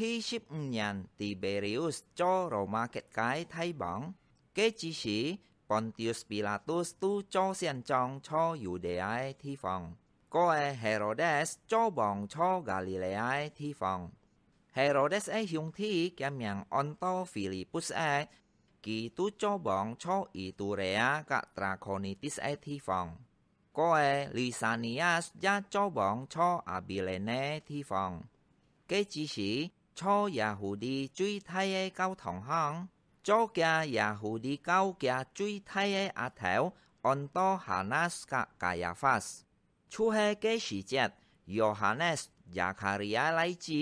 ที่ชิบยันติเบริอุสจอโรมาเกตไกไทบอง เกจิชิปอนติอุสปิลาตุสตูจอเซียนจองช่อยูเดียที่ฟองก็เอ เฮโรเดสจอบองช่อกาลิเลียที่ฟอง เฮโรเดส เอฮิงที่แกมยังอันโต ฟิลิปุส เอกีตูจอบองช่ออีตูเรียกะตราโอนิติส เอ ที่ฟองก็เอ ลิซานิอาสยาจอบองช่ออาบิเลเนที่ฟอง เกจิชิ初耶和利追梯嘅教堂行，初家耶和利高家追梯嘅阿头，按多哈纳斯卡架亚法。初黑嘅时节，约翰斯亚卡利亚来自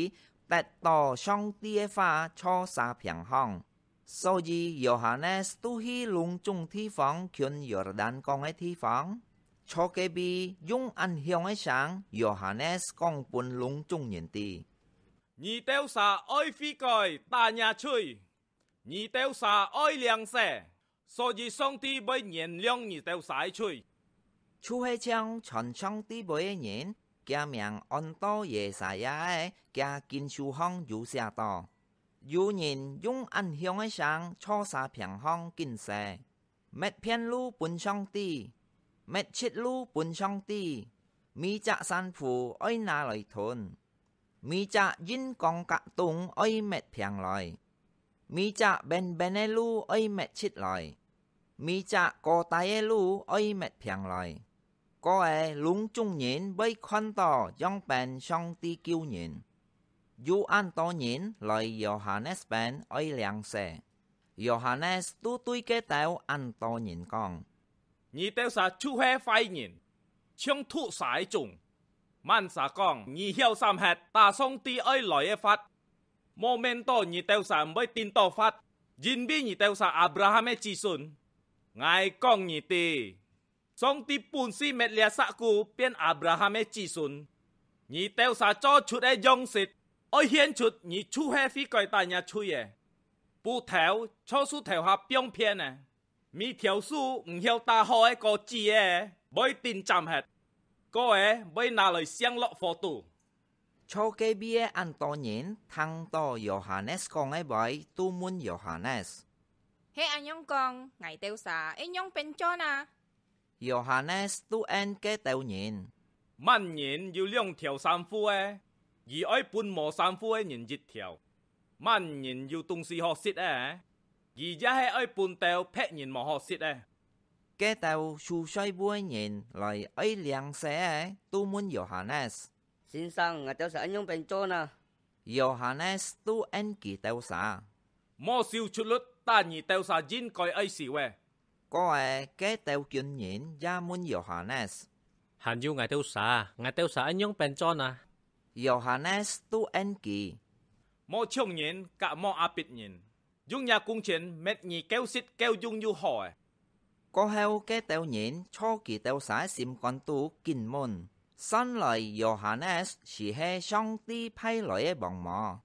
特到上帝的花初三平安。所以约翰斯都去隆中地方劝亚兰公的地方。初嘅被永乡降嘅祥，约翰斯光本隆中人地。二道沙爱飞盖大牙吹，二道沙爱凉舌，所以上帝不原谅二道沙吹。出海枪，船上的一爷人，加面安多夜晒下，加金秋行如下朵。有人用暗香的香，初杀平行景色。麦片路本上帝，麦七路本上帝，米扎山虎爱哪里屯？mi cha yin kong ka tung oi met piang loi. Mi cha ben benelu oi met chit loi. Mi cha ko tai lu oi met piang loi. Ko e lung chung nhìn bây khoan to yong pen song ti kiu nhìn. Yu an to nhìn loi Johannes ben oi liang se. Johannes tu tui ke tao an to nhìn con. Nhi tao sa chu he phai nhìn. Chung thu sai chung man sa kong nhi hiêu sam hẹt ta song ti ơi lòi e phát momento nhi tèo sa mới tin to phát jin bi nhi tèo sa abraham e chi sun ngài kong nhi ti song ti pun si met lia sa ku pian abraham e chi sun nhi teo sa cho chut e yong sit ôi hiên chut nhi chu he phi coi ta nhà chu ye bu theo cho su theo ha piong pien nè e. mi theo su nghiêu ta ho e có chi e bởi tin chăm hẹt có e bây nà lời xiang lọ phò tù. Cho kê bia ăn to nhện thăng to Johannes con ấy bởi tu muốn Johannes. Hê anh nhông con, ngày tiêu xà, ấy nhông bên cho nà. Johannes tu en kê tiêu nhện. Mặn nhện dù liông thiểu sàn phu e, dì ấy bùn mò sản phu e nhìn dịch thiểu. Mặn nhện dù tung si họ xít e, dì giá hê ấy bùn tiêu phép nhìn mò họ xít e kế tàu su soi buổi nhìn lại ấy liang xe tu muốn Johannes. Xin sang ngài tàu sẽ anh nhung bên chỗ nè. À. Johannes tu anh kỳ tàu xã. Mô siêu chút lút ta nhị tàu xã dính coi ấy xì về. Có ai kế tàu chuyên nhìn ra muốn Johannes. Hàn yêu ngài tàu xã, ngài tàu xã anh nhung bên chỗ nè. À. Johannes tu anh kỳ. Mô chung nhìn cả mô áp bịt nhìn. Dung nhà cung chiến mệt nhị kéo xít kéo dung như hỏi. 過後嘅導演初期到晒閃光度見門，新來約翰 S 是喺上帝派來嘅幫忙。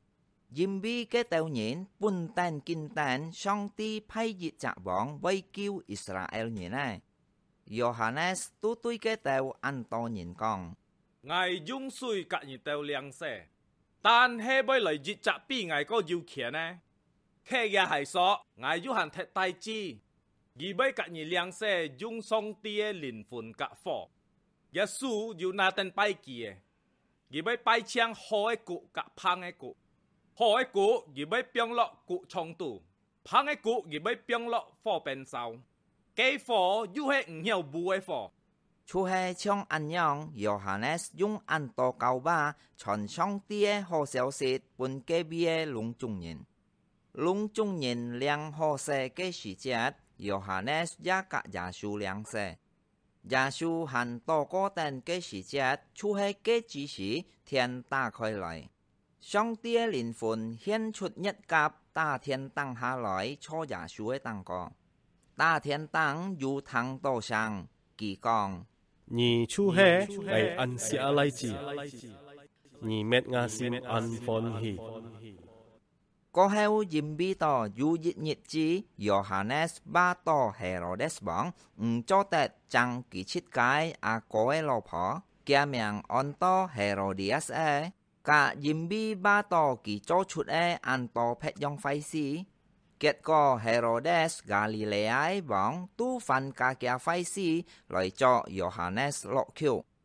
因為嘅導演本單見單上帝派熱雜王為救以色列人呢。約翰 S 都對嘅導安多人講：我用水隔熱導兩些，但係為來熱雜比我個要強呢。佢嘅係說，我要行踢大字。几百个年轻人涌上街个灵魂卡佛。耶稣就那天派去。几百百姓吼哎古卡喊哎古，吼哎古几百平了骨冲突，喊哎古几百平了火焚烧，该火就是五秒不会火。就是像安阳约翰斯涌到酒吧，从街头喝消息，本隔壁的龙中人，龙中人两好些给时间。โยฮานเนสยากะยาชูเลียงเซยาชูหันโตโกเตนเกสิเจตชูให้เกจีสีเทียนตาคอยไหลช่องเตี้ยลินฝนเฮียนชุดยัดกับตาเทียนตั้งหาลอยช่อยาชูให้ตั้งกอตาเทียนตั้งอยู่ทางโตชังกี่กองนี่ชูเฮไปอันเสียอะไรจีนี่เม็ดงาซิมอันฟอนฮี Koheu Jimbito Yujitnitchi Johannes Bato Herodes Bong cho tệ chẳng kỳ chít cái a koe lo phó kia miệng on to Herodias e cả Jimbi Bato kỳ cho chút e an to pet yong phai si kết co Herodes Galileai bóng tu phan ca kia phai si lời cho Johannes lọ kiệu